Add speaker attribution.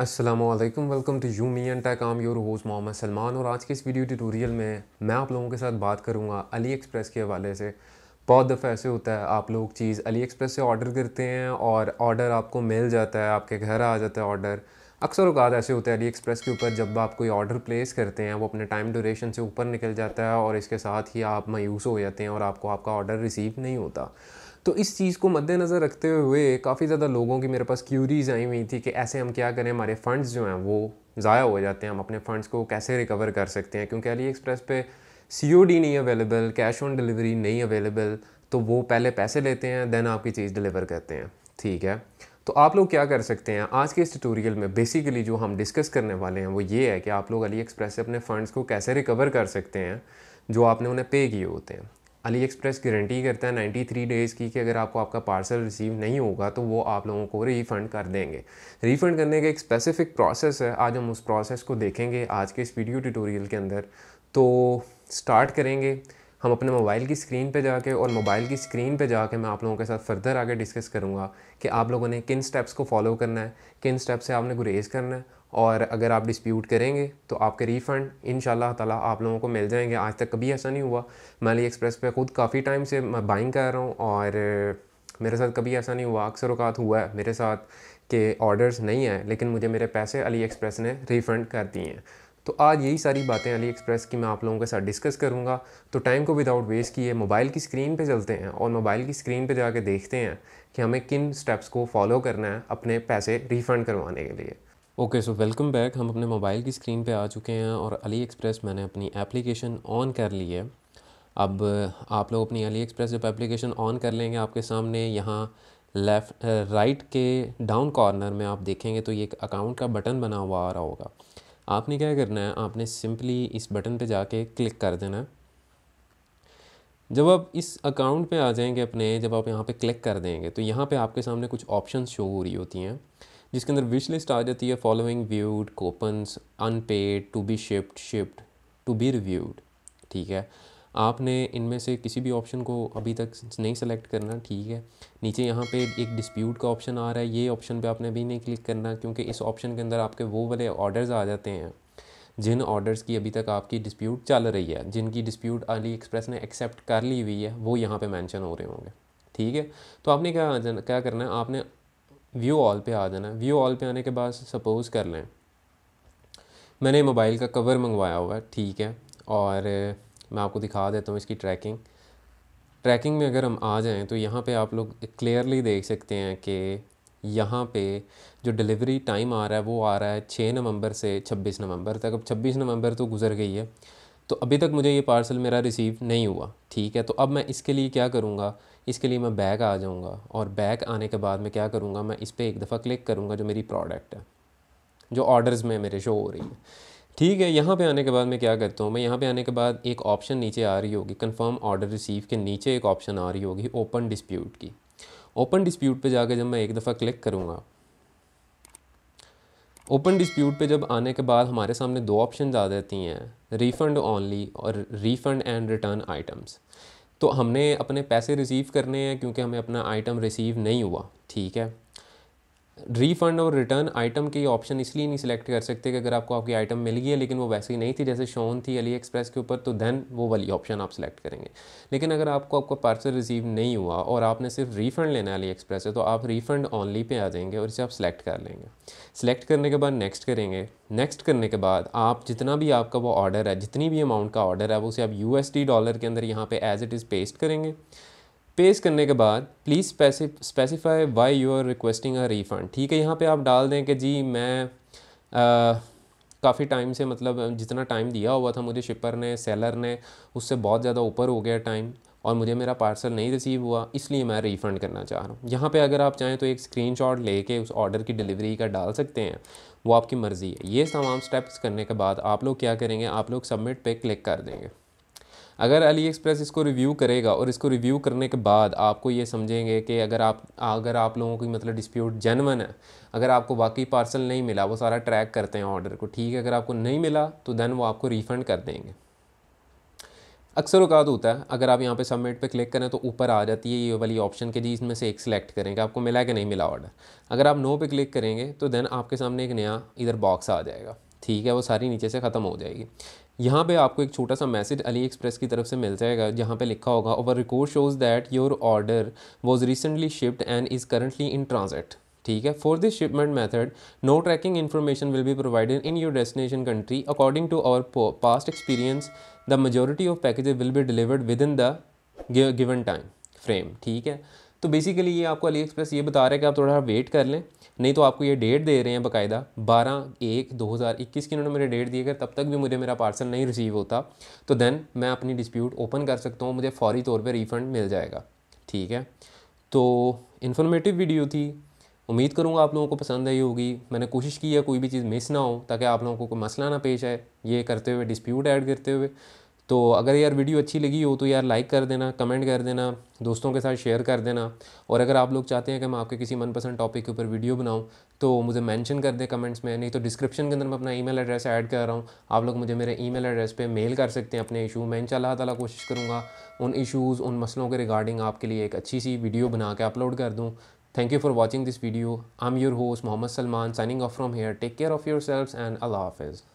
Speaker 1: Aslam welcome to you me and tech I'm your host Mohammad Salman और आज के इस वीडियो ट्यूटोरियल में मैं आप लोगों के साथ बात करूंगा अली एक्सप्रेस के हवाले से बहुत दफ़ा ऐसे होता है आप लोग चीज़ अली एक्सप्रेस से ऑर्डर करते हैं और ऑर्डर आपको मिल जाता है आपके घर आ जाता है ऑर्डर अक्सर अवकात ऐसे होते हैं अली एक्सप्रेस के ऊपर जब आप कोई ऑर्डर प्लेस करते हैं वो अपने टाइम ड्यूरेशन से ऊपर निकल जाता है और इसके साथ ही आप मायूस हो जाते हैं और आपको आपका ऑर्डर रिसीव नहीं होता तो इस चीज़ को मद्देनज़र रखते हुए काफ़ी ज़्यादा लोगों की मेरे पास क्यूरीज आई हुई थी कि ऐसे हम क्या करें हमारे फ़ंड्स जो हैं वो ज़ाया हो जाते हैं हम अपने फ़ंड्स को कैसे रिकवर कर सकते हैं क्योंकि अली एक्सप्रेस पे सी नहीं अवेलेबल कैश ऑन डिलीवरी नहीं अवेलेबल तो वो पहले पैसे लेते हैं देन आपकी चीज़ डिलीवर करते हैं ठीक है तो आप लोग क्या कर सकते हैं आज के इस ट्यूटोरियल में बेसिकली जो हम डिस्कस करने वाले हैं वो ये है कि आप लोग अली एक्सप्रेस से अपने फ़ंड्स को कैसे रिकवर कर सकते हैं जो आपने उन्हें पे किए होते हैं अली एक्सप्रेस गारंटी करता है 93 डेज़ की कि अगर आपको आपका पार्सल रिसीव नहीं होगा तो वो आप लोगों को रिफ़ंड कर देंगे रिफ़ंड करने का एक स्पेसिफ़िक प्रोसेस है आज हम उस प्रोसेस को देखेंगे आज के इस वीडियो ट्यूटोरियल के अंदर तो स्टार्ट करेंगे हम अपने मोबाइल की स्क्रीन पे जाके और मोबाइल की स्क्रीन पे जाके मैं आप लोगों के साथ फर्दर आगे डिस्कस करूँगा कि आप लोगों ने किन स्टेप्स को फॉलो करना है किन स्टेप से आपने गुरेज करना है और अगर आप डिस्प्यूट करेंगे तो आपके रिफ़ंड इन ताला आप लोगों को मिल जाएंगे आज तक कभी ऐसा नहीं हुआ मैं अली एक्सप्रेस पे खुद काफ़ी टाइम से मैं बाइंग कर रहा हूँ और मेरे साथ कभी ऐसा नहीं हुआ अक्सर अवकात हुआ है मेरे साथ के ऑर्डर्स नहीं आए लेकिन मुझे मेरे पैसे अली एक्सप्रेस ने रिफ़ंड कर दिए हैं तो आज यही सारी बातें अली एक्सप्रेस की मैं आप लोगों के साथ डिस्कस करूंगा तो टाइम को विदाउट वेस्ट किए मोबाइल की स्क्रीन पे चलते हैं और मोबाइल की स्क्रीन पे जाके देखते हैं कि हमें किन स्टेप्स को फॉलो करना है अपने पैसे रिफ़ंड करवाने के लिए ओके सो वेलकम बैक हम अपने मोबाइल की स्क्रीन पे आ चुके हैं और अली एक्सप्रेस मैंने अपनी एप्लीकेशन ऑन कर ली है अब uh, आप लोग अपनी अली एक्सप्रेस जब एप्लीकेशन ऑन कर लेंगे आपके सामने यहाँ लेफ़्ट राइट uh, के डाउन कॉर्नर में आप देखेंगे तो ये एक अकाउंट का बटन बना हुआ आ रहा होगा आपने क्या करना है आपने सिंपली इस बटन पर जाके क्लिक कर देना है जब आप इस अकाउंट पर आ जाएंगे अपने जब आप यहाँ पर क्लिक कर देंगे तो यहाँ पर आपके सामने कुछ ऑप्शन शो हो रही होती हैं जिसके अंदर विश लिस्ट आ जाती है following viewed coupons unpaid to be shipped shipped to be reviewed ठीक है आपने इनमें से किसी भी ऑप्शन को अभी तक नहीं सेलेक्ट करना ठीक है नीचे यहाँ पे एक डिस्प्यूट का ऑप्शन आ रहा है ये ऑप्शन पे आपने अभी नहीं क्लिक करना क्योंकि इस ऑप्शन के अंदर आपके वो वाले ऑर्डर्स आ जाते हैं जिन ऑर्डर्स की अभी तक आपकी डिस्प्यूट चल रही है जिनकी डिस्प्यूट अली एक्सप्रेस ने एक्सेप्ट कर ली हुई है वो यहाँ पर मैंशन हो रहे होंगे ठीक है तो आपने क्या क्या करना है आपने व्यू ऑल पे आ जाना व्यू ऑल पे आने के बाद सपोज़ कर लें मैंने मोबाइल का कवर मंगवाया हुआ है ठीक है और मैं आपको दिखा देता हूँ इसकी ट्रैकिंग ट्रैकिंग में अगर हम आ जाएं तो यहाँ पे आप लोग क्लियरली देख सकते हैं कि यहाँ पे जो डिलीवरी टाइम आ रहा है वो आ रहा है छः नवंबर से छब्बीस नवंबर तक अब छब्बीस नवंबर तो गुजर गई है तो अभी तक मुझे ये पार्सल मेरा रिसीव नहीं हुआ ठीक है तो अब मैं इसके लिए क्या करूँगा इसके लिए मैं बैक आ जाऊँगा और बैक आने के बाद मैं क्या करूँगा मैं इस पर एक दफ़ा क्लिक करूँगा जो मेरी प्रोडक्ट है जो ऑर्डर्स में मेरे शो हो रही है ठीक है यहाँ पे आने के बाद मैं क्या करता हूँ मैं यहाँ पे आने के बाद एक ऑप्शन नीचे आ रही होगी कंफर्म ऑर्डर रिसीव के नीचे एक ऑप्शन आ रही होगी ओपन डिस्प्यूट की ओपन डिस्प्यूट पे जाके जब मैं एक दफ़ा क्लिक करूँगा ओपन डिस्प्यूट पे जब आने के बाद हमारे सामने दो ऑप्शन आ जाती हैं रिफ़ंड ऑनली और रिफ़ंड एंड रिटर्न आइटम्स तो हमने अपने पैसे रिसीव करने हैं क्योंकि हमें अपना आइटम रिसीव नहीं हुआ ठीक है रीफंड और रिटर्न आइटम के ऑप्शन इसलिए नहीं सिलेक्ट कर सकते कि अगर आपको आपकी आइटम मिल गई है लेकिन वो वैसे ही नहीं थी जैसे शोन थी अली एक्सप्रेस के ऊपर तो देन वो वाली ऑप्शन आप सिलेक्ट करेंगे लेकिन अगर आपको आपका पार्सल रिसीव नहीं हुआ और आपने सिर्फ रीफंड लेना है अली एक्सप्रेस से तो आप रीफंड ऑनली पे आ जाएंगे और इसे आप सिलेक्ट कर लेंगे सिलेक्ट करने के बाद नेक्स्ट करेंगे नेक्स्ट करने के बाद आप जितना भी आपका वो ऑर्डर है जितनी भी अमाउंट का ऑर्डर है वो उसे आप यू डॉलर के अंदर यहाँ पर एज इट इज़ पेस्ट करेंगे पेश करने के बाद please specify why you are requesting a refund ठीक है यहाँ पे आप डाल दें कि जी मैं काफ़ी टाइम से मतलब जितना टाइम दिया हुआ था मुझे शिपर ने सेलर ने उससे बहुत ज़्यादा ऊपर हो गया टाइम और मुझे मेरा पार्सल नहीं रिसीव हुआ इसलिए मैं रिफ़ंड करना चाह रहा हूँ यहाँ पे अगर आप चाहें तो एक स्क्रीनशॉट लेके उस ऑर्डर की डिलीवरी का डाल सकते हैं वो आपकी मर्ज़ी है ये तमाम स्टेप्स करने के बाद आप लोग क्या करेंगे आप लोग सबमिट पे क्लिक कर देंगे अगर अली एक्सप्रेस इसको रिव्यू करेगा और इसको रिव्यू करने के बाद आपको ये समझेंगे कि अगर आप अगर आप लोगों की मतलब डिस्प्यूट जेनवन है अगर आपको वाकई पार्सल नहीं मिला वो सारा ट्रैक करते हैं ऑर्डर को ठीक है अगर आपको नहीं मिला तो देन वो आपको रिफ़ंड कर देंगे अक्सर अवकात होता है अगर आप यहाँ पे सबमिट पे क्लिक करें तो ऊपर आ जाती है ये वाली ऑप्शन के जी इसमें से एक सिलेक्ट करें कि आपको मिला कि नहीं मिला ऑर्डर अगर आप नो पे क्लिक करेंगे तो देन आपके सामने एक नया इधर बॉक्स आ जाएगा ठीक है वो सारी नीचे से ख़त्म हो जाएगी यहाँ पे आपको एक छोटा सा मैसेज अली एक्सप्रेस की तरफ से मिल जाएगा जहाँ पे लिखा होगा our record shows that your order was recently shipped and is currently in transit ठीक है for this shipment method no tracking information will be provided in your destination country according to our past experience the majority of packages will be delivered within the given time frame ठीक है तो basically ये आपको Ali express ये बता रहा है कि आप थोड़ा वेट कर लें नहीं तो आपको ये डेट दे रहे हैं बाकायदा बारह एक दो हज़ार इक्कीस की उन्होंने मेरे डेट दिए अगर तब तक भी मुझे मेरा पार्सल नहीं रिसीव होता तो देन मैं अपनी डिस्प्यूट ओपन कर सकता हूँ मुझे फौरी तौर पर रिफ़ंड मिल जाएगा ठीक है तो इन्फॉर्मेटिव वीडियो थी उम्मीद करूँगा आप लोगों को पसंद आई होगी मैंने कोशिश की है कोई भी चीज़ मिस ना हो ताकि आप लोगों को कोई मसला ना पेश आए ये करते हुए डिस्प्यूट ऐड करते हुए तो अगर यार वीडियो अच्छी लगी हो तो यार लाइक कर देना कमेंट कर देना दोस्तों के साथ शेयर कर देना और अगर आप लोग चाहते हैं कि मैं आपके किसी मनपसंद टॉपिक के ऊपर वीडियो बनाऊँ तो मुझे मेंशन कर दें कमेंट्स में नहीं तो डिस्क्रिप्शन के अंदर मैं अपना ईमेल एड्रेस ऐड कर रहा हूँ आप लोग मुझे मेरे ई एड्रेस पर मेल कर सकते हैं अपने इशू मैं इन तला कोशिश करूँगा उन इशूज़ उन मसलों के रिगार्डिंग आपके लिए एक अच्छी सी वीडियो बना के अपलोड कर दूँ thank you for watching this video I am your host Mohammad Salman signing off from here take care of yourself and Allah हाफिज़